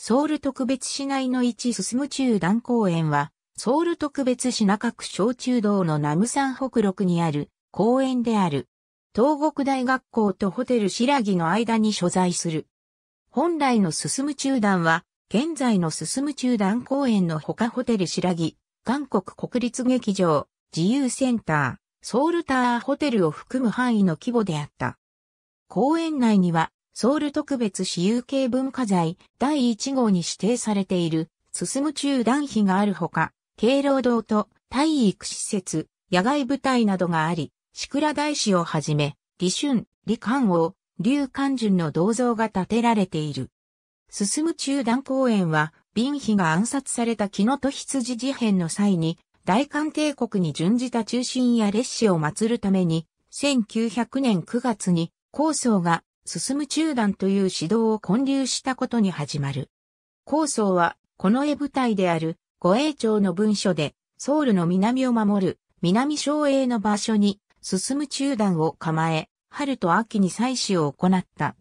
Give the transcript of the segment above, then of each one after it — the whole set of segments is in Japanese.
ソウル特別市内の一進む中段公園は、ソウル特別市中区小中道の南無山北六にある公園である。東国大学校とホテル白木の間に所在する。本来の進む中段は、現在の進む中段公園のほかホテル白木、韓国国立劇場、自由センター、ソウルターホテルを含む範囲の規模であった。公園内にはソウル特別私有形文化財第1号に指定されている、進む中断碑があるほか、敬老堂と体育施設、野外部隊などがあり、シクラ大師をはじめ、李春、李漢王、劉漢順の銅像が建てられている。進む中断公園は、敏妃が暗殺された木の戸羊事変の際に、大韓帝国に準じた中心や列車を祀るために、1900年9月に、高僧が進む中断という指導を建立したことに始まる。構想は、この絵部隊である護衛庁の文書で、ソウルの南を守る南省営の場所に進む中断を構え、春と秋に祭祀を行った。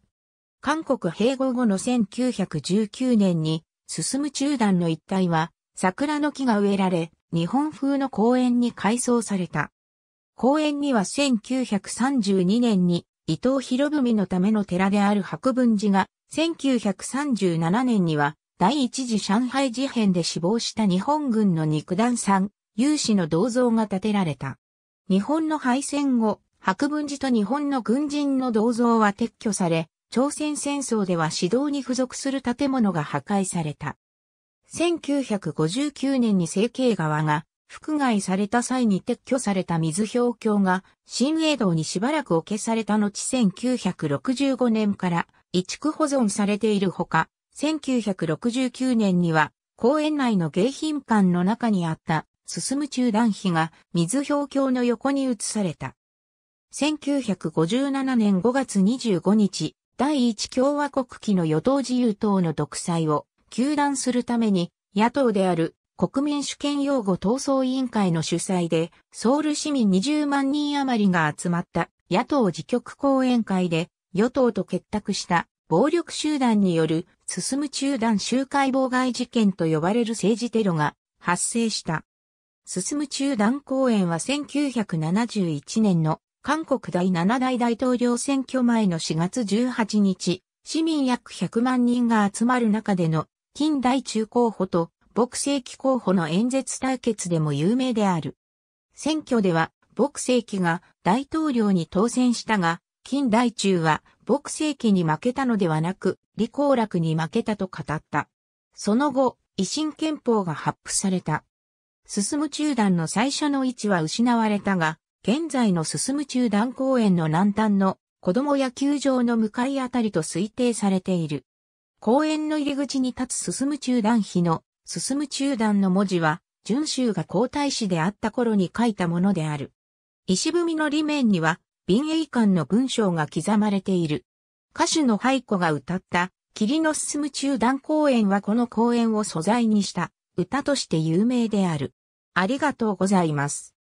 韓国併合後の1919年に、進む中断の一帯は、桜の木が植えられ、日本風の公園に改装された。公園には1932年に伊藤博文のための寺である白文寺が、1937年には、第一次上海事変で死亡した日本軍の肉弾さん、有志の銅像が建てられた。日本の敗戦後、白文寺と日本の軍人の銅像は撤去され、朝鮮戦争では指導に付属する建物が破壊された。1959年に成形川が覆害された際に撤去された水氷橋が新江道にしばらく置けされた後1965年から移築保存されているほか、1969年には公園内の迎賓館の中にあった進む中断碑が水氷橋の横に移された。1957年5月25日、第一共和国期の与党自由党の独裁を求断するために野党である国民主権擁護闘争委員会の主催で、ソウル市民20万人余りが集まった野党自局講演会で、与党と結託した暴力集団による進む中断集会妨害事件と呼ばれる政治テロが発生した。進む中断講演は1971年の韓国第7代大統領選挙前の4月18日、市民約100万人が集まる中での近代中候補と牧世紀候補の演説対決でも有名である。選挙では、牧世紀が大統領に当選したが、近代中は牧世紀に負けたのではなく、李光楽に負けたと語った。その後、維新憲法が発布された。進む中段の最初の位置は失われたが、現在の進む中段公園の南端の子供野球場の向かいあたりと推定されている。公園の入り口に立つ進む中段碑の進む中段の文字は、順州が皇太子であった頃に書いたものである。石踏みの裏面には、便栄館の文章が刻まれている。歌手の廃子が歌った、霧の進む中段公演はこの公演を素材にした歌として有名である。ありがとうございます。